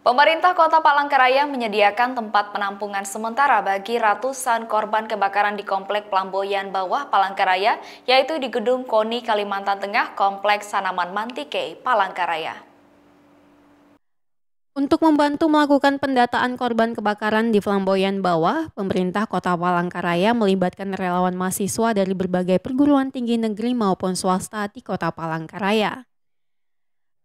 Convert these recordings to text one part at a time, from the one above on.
Pemerintah Kota Palangkaraya menyediakan tempat penampungan sementara bagi ratusan korban kebakaran di Komplek Pelamboyan Bawah Palangkaraya, yaitu di Gedung Koni Kalimantan Tengah, Kompleks Sanaman Mantike, Palangkaraya. Untuk membantu melakukan pendataan korban kebakaran di Flamboyan Bawah, pemerintah Kota Palangkaraya melibatkan relawan mahasiswa dari berbagai perguruan tinggi negeri maupun swasta di Kota Palangkaraya.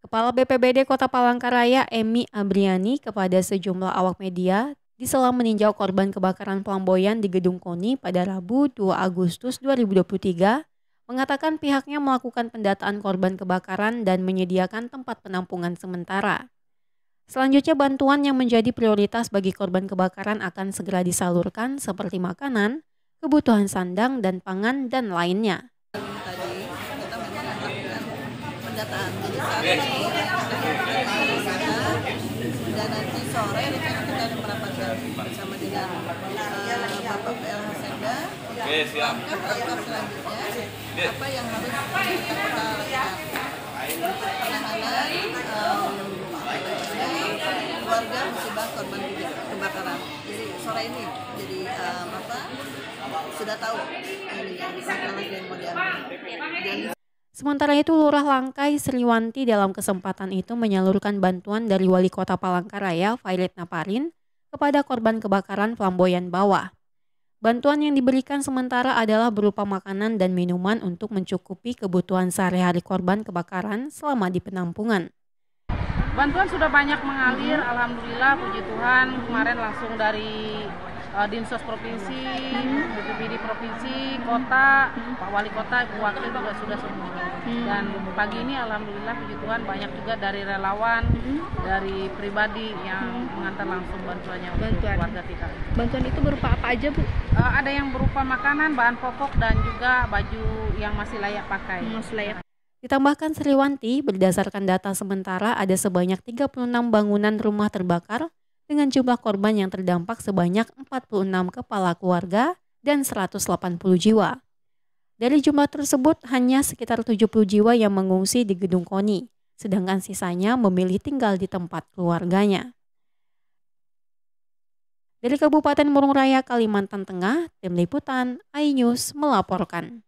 Kepala BPBD Kota Palangkaraya, Emi Abriani, kepada sejumlah awak media di sela meninjau korban kebakaran Pelamboyan di Gedung KONI pada Rabu 2 Agustus 2023, mengatakan pihaknya melakukan pendataan korban kebakaran dan menyediakan tempat penampungan sementara. Selanjutnya bantuan yang menjadi prioritas bagi korban kebakaran akan segera disalurkan seperti makanan, kebutuhan sandang dan pangan, dan lainnya pendataan jadi saat ini malam sana dan nanti sore rencana kita akan merapatkan bersama dengan Bapak PLH Sekda langkah-langkah selanjutnya apa yang harus kita lakukan penanganan keluarga musibah korban kebakaran jadi sore ini jadi um, apa sudah tahu ini langkah-langkah yang mau diambil dan Sementara itu, Lurah Langkai Sriwanti dalam kesempatan itu menyalurkan bantuan dari Wali Kota Palangkaraya, Violet Naparin, kepada korban kebakaran flamboyan bawah. Bantuan yang diberikan sementara adalah berupa makanan dan minuman untuk mencukupi kebutuhan sehari-hari korban kebakaran selama di penampungan. Bantuan sudah banyak mengalir, alhamdulillah puji Tuhan. Kemarin langsung dari uh, dinsos provinsi, BPBD provinsi, kota, Pak Wali Kota, Wakil itu sudah semua. Hmm. Dan pagi ini alhamdulillah puji Tuhan banyak juga dari relawan, hmm. dari pribadi yang hmm. mengantar langsung bantuannya bantuan. warga kita. Bantuan itu berupa apa aja bu? Uh, ada yang berupa makanan, bahan pokok dan juga baju yang masih layak pakai. Masih layak. Ditambahkan Sriwanti, berdasarkan data sementara ada sebanyak 36 bangunan rumah terbakar dengan jumlah korban yang terdampak sebanyak 46 kepala keluarga dan 180 jiwa. Dari jumlah tersebut, hanya sekitar 70 jiwa yang mengungsi di gedung KONI, sedangkan sisanya memilih tinggal di tempat keluarganya. Dari Kabupaten Murung Raya, Kalimantan Tengah, Tim Liputan, iNews melaporkan.